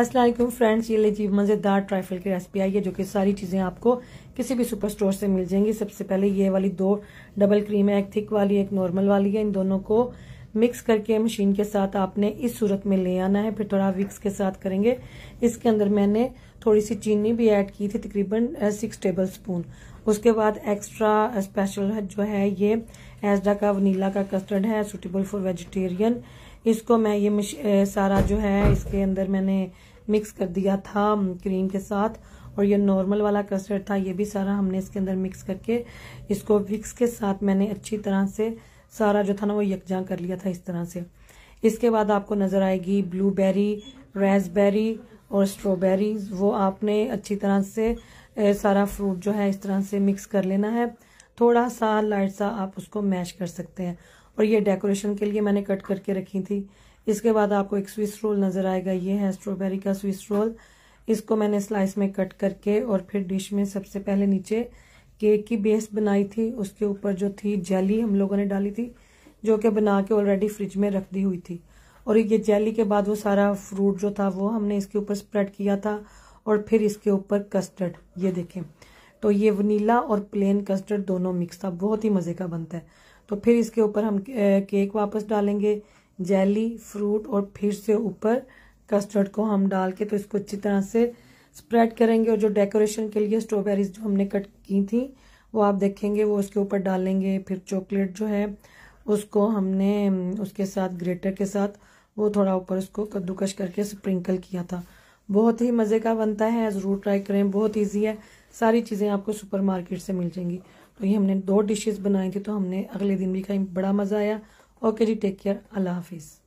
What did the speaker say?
Aslam friends ये लीजिए मज़ेदार ट्राइफल की रेसिपी आई है जो कि सारी चीज़ें आपको किसी भी सुपर स्टोर से मिल जाएंगी सबसे पहले ये वाली दो डबल क्रीम है एक थिक वाली एक नॉर्मल वाली है इन दोनों को मिक्स करके मशीन के साथ आपने इस सूरत में ले आना है फिर थोड़ा विक्स के साथ करेंगे इसके अंदर मैंने थोड़ी सी चीनी भी ऐड की थी तकरीबन सिक्स टेबल स्पून उसके बाद एक्स्ट्रा स्पेशल जो है ये एजडा का वनीला का कस्टर्ड है सुटेबल फॉर वेजिटेरियन इसको मैं ये सारा जो है इसके अंदर मैंने मिक्स कर दिया था क्रीम के साथ और ये नॉर्मल वाला कस्टर्ड था ये भी सारा हमने इसके अंदर मिक्स करके इसको विक्स के साथ मैंने अच्छी तरह से सारा जो था ना वो यकजा कर लिया था इस तरह से इसके बाद आपको नज़र आएगी ब्लूबेरी रेसबेरी और स्ट्रॉबेरी वो आपने अच्छी तरह से सारा फ्रूट जो है इस तरह से मिक्स कर लेना है थोड़ा सा लाइट सा आप उसको मैश कर सकते हैं और ये डेकोरेशन के लिए मैंने कट करके रखी थी इसके बाद आपको एक स्विस रोल नज़र आएगा ये है स्ट्रॉबेरी का स्विस रोल इसको मैंने स्लाइस में कट करके और फिर डिश में सबसे पहले नीचे केक की बेस बनाई थी उसके ऊपर जो थी जेली हम लोगों ने डाली थी जो कि बना के ऑलरेडी फ्रिज में रख दी हुई थी और ये जेली के बाद वो सारा फ्रूट जो था वो हमने इसके ऊपर स्प्रेड किया था और फिर इसके ऊपर कस्टर्ड ये देखें तो ये वनीला और प्लेन कस्टर्ड दोनों मिक्स था बहुत ही मज़े का बनता है तो फिर इसके ऊपर हम केक वापस डालेंगे जेली फ्रूट और फिर से ऊपर कस्टर्ड को हम डाल के तो इसको अच्छी तरह से स्प्रेड करेंगे और जो डेकोरेशन के लिए स्ट्रॉबेरीज जो हमने कट की थी वो आप देखेंगे वो उसके ऊपर डालेंगे फिर चॉकलेट जो है उसको हमने उसके साथ ग्रेटर के साथ वो थोड़ा ऊपर उसको कद्दूकश करके स्प्रिंकल किया था बहुत ही मज़े का बनता है ज़रूर ट्राई करें बहुत ईजी है सारी चीज़ें आपको सुपरमार्केट से मिल जाएंगी तो ये हमने दो डिशेज बनाई थी तो हमने अगले दिन भी खाई बड़ा मज़ा आया ओके जी टेक केयर अल्लाह हाफिज़